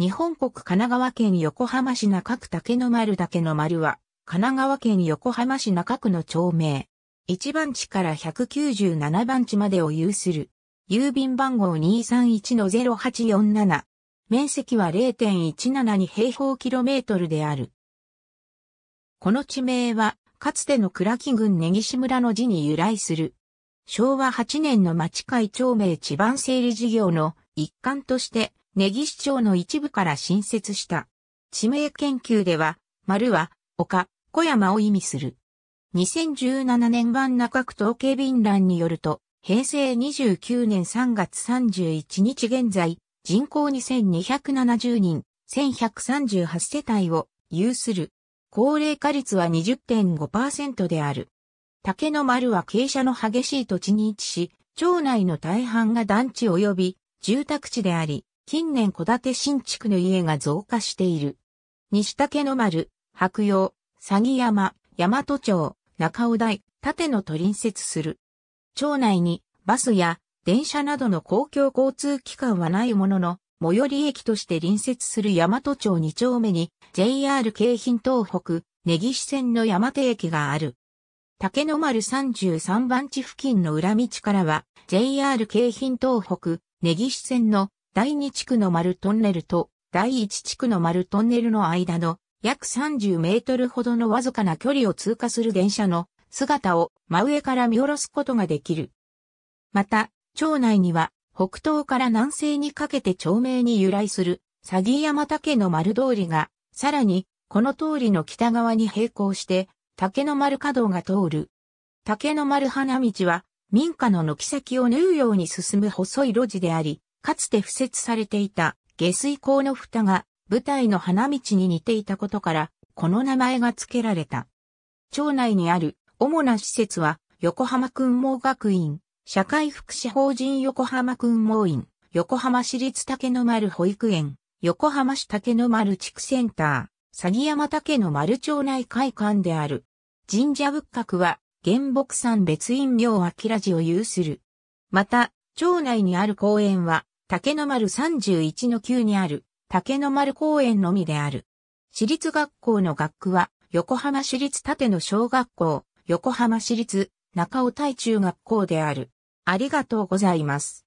日本国神奈川県横浜市中区竹の丸岳の丸は、神奈川県横浜市中区の町名。1番地から197番地までを有する。郵便番号231-0847。面積は0.172平方キロメートルである。この地名は、かつての倉木郡根岸村の字に由来する。昭和8年の町会町名地盤整理事業の一環として、根岸町の一部から新設した。地名研究では、丸は、丘、小山を意味する。2017年版中区統計便欄によると、平成29年3月31日現在、人口2270人、1138世帯を有する。高齢化率は20.5%である。竹の丸は傾斜の激しい土地に位置し、町内の大半が団地及び住宅地であり、近年戸建て新築の家が増加している。西竹の丸、白洋、詐欺山、大和町、中尾台、縦野と隣接する。町内にバスや電車などの公共交通機関はないものの、最寄り駅として隣接する大和町2丁目に JR 京浜東北、根岸線の山手駅がある。竹の丸33番地付近の裏道からは JR 京浜東北、根岸線の第2地区の丸トンネルと第1地区の丸トンネルの間の約30メートルほどのわずかな距離を通過する電車の姿を真上から見下ろすことができる。また、町内には北東から南西にかけて町名に由来する詐欺山竹の丸通りが、さらにこの通りの北側に並行して竹の丸稼働が通る。竹の丸花道は民家の軒先を縫うように進む細い路地であり、かつて敷設されていた下水口の蓋が舞台の花道に似ていたことから、この名前が付けられた。町内にある主な施設は、横浜訓網学院、社会福祉法人横浜訓網院、横浜市立竹の丸保育園、横浜市竹の丸地区センター、詐欺山竹の丸町内会館である。神社仏閣は、原木山別院明明寺を有する。また、町内にある公園は、竹の丸31の9にある竹の丸公園のみである。私立学校の学区は横浜市立立野小学校、横浜市立中尾台中学校である。ありがとうございます。